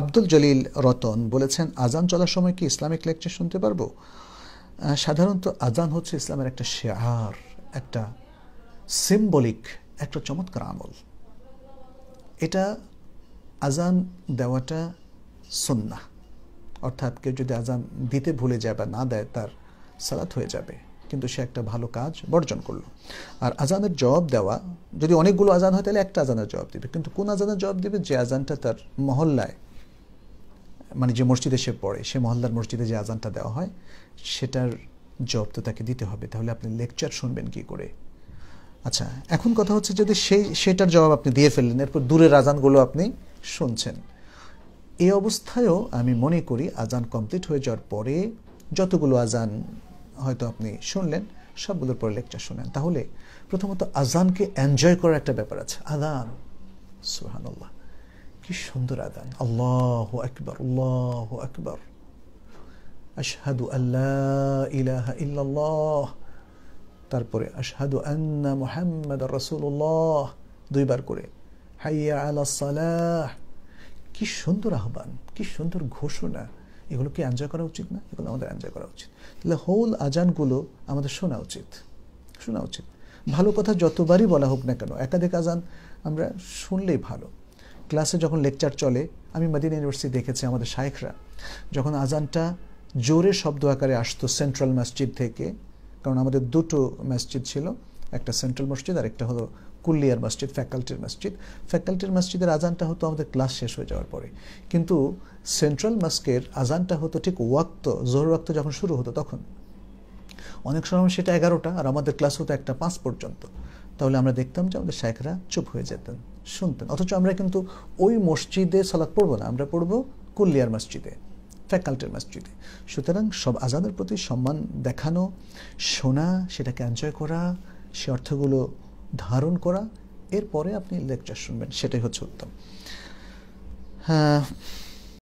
আব্দুল জলিল রতন বলেছেন আজান চলার সময় কি ইসলামিক লেকচার শুনতে পারবো সাধারণত আজান হচ্ছে ইসলামের একটা শেয়ার একটা সিম্বলিক একটা চমৎকার আমল এটা আজান দেওয়াটা সন্না অর্থাৎ কেউ যদি আজান দিতে ভুলে যায় বা না দেয় তার সালাত হয়ে যাবে কিন্তু সে একটা ভালো কাজ বর্জন করলো আর আজানের জবাব দেওয়া যদি অনেকগুলো আজান হয় তাহলে একটা আজানের জবাব দিবে কিন্তু কোন আজানের জবাব দিবে যে আজানটা তার মহল্লায় মানে যে মসজিদে সে পড়ে সে মহল্লার মসজিদে যে আজানটা দেওয়া হয় সেটার জব তো তাকে দিতে হবে তাহলে আপনি লেকচার শুনবেন কি করে আচ্ছা এখন কথা হচ্ছে যদি সেই সেটার জবাব আপনি দিয়ে ফেললেন এরপর দূরের আজানগুলো আপনি শুনছেন এই অবস্থায়ও আমি মনে করি আজান কমপ্লিট হয়ে যাওয়ার পরে যতগুলো আজান হয়তো আপনি শুনলেন সবগুলোর পরে লেকচার শুনেন তাহলে প্রথমত আজানকে এনজয় করার একটা ব্যাপার আছে আজান সুহানুল্লাহ কি সুন্দর আদান আল্লাহ আকবর আল্লাহ আকবর আশহাদু আল্লাহ ইলাহা তারপরে আশহাদু আন্না মোহাম্মদ রসুল্লাহ দুইবার করে হাইয়া আলা সালাহ কি সুন্দর আহ্বান কি সুন্দর ঘোষণা এগুলো কি এনজয় করা উচিত না এগুলো আমাদের এনজয় করা উচিত তাহলে হোল আজানগুলো আমাদের শোনা উচিত শোনা উচিত ভালো কথা যতবারই বলা হোক না কেন একাধিক আজান আমরা শুনলেই ভালো ক্লাসে যখন লেকচার চলে আমি মদিনা ইউনিভার্সিটি দেখেছি আমাদের শায়েখরা যখন আজানটা জোরে শব্দ আকারে আসতো সেন্ট্রাল মসজিদ থেকে কারণ আমাদের দুটো মসজিদ ছিল একটা সেন্ট্রাল মসজিদ আর একটা হলো কুল্লিয়ার মসজিদ ফ্যাকাল্টির মসজিদ ফ্যাকাল্টির মসজিদের আজানটা হতো আমাদের ক্লাস শেষ হয়ে যাওয়ার পরে কিন্তু সেন্ট্রাল মাস্কের আজানটা হতো ঠিক ওয়াক্ত জোর ওয়াক্ত যখন শুরু হতো তখন অনেক সময় সেটা এগারোটা আর আমাদের ক্লাস হতো একটা পাঁচ পর্যন্ত তাহলে আমরা দেখতাম যে আমাদের শায়েখরা চুপ হয়ে যেতেন শুনতেন অথচ আমরা কিন্তু ওই মসজিদে সালাদ পড়বো না আমরা পড়বো কুল্লিয়ার মসজিদে ফ্যাকাল্টির মসজিদে সুতরাং সব আজাদের প্রতি সম্মান দেখানো শোনা সেটাকে এনজয় করা সে অর্থগুলো ধারণ করা এরপরে আপনি লেকচার শুনবেন সেটাই হচ্ছে উত্তম হ্যাঁ